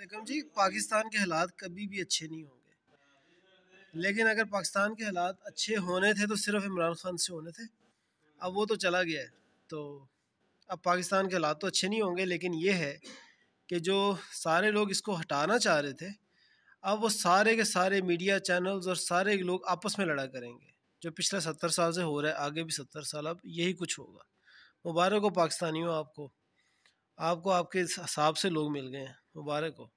निकम जी पाकिस्तान के हालात कभी भी अच्छे नहीं होंगे लेकिन अगर पाकिस्तान के हालात अच्छे होने थे तो सिर्फ इमरान खान से होने थे अब वो तो चला गया है तो अब पाकिस्तान के हालात तो अच्छे नहीं होंगे लेकिन ये है कि जो सारे लोग इसको हटाना चाह रहे थे अब वो सारे के सारे मीडिया चैनल्स और सारे लोग आपस में लड़ा करेंगे जो पिछले सत्तर साल से हो रहा है आगे भी सत्तर साल अब यही कुछ होगा मुबारक हो पाकिस्तानियों आपको आपको आपके हिसाब से लोग मिल गए हैं मुबारक हो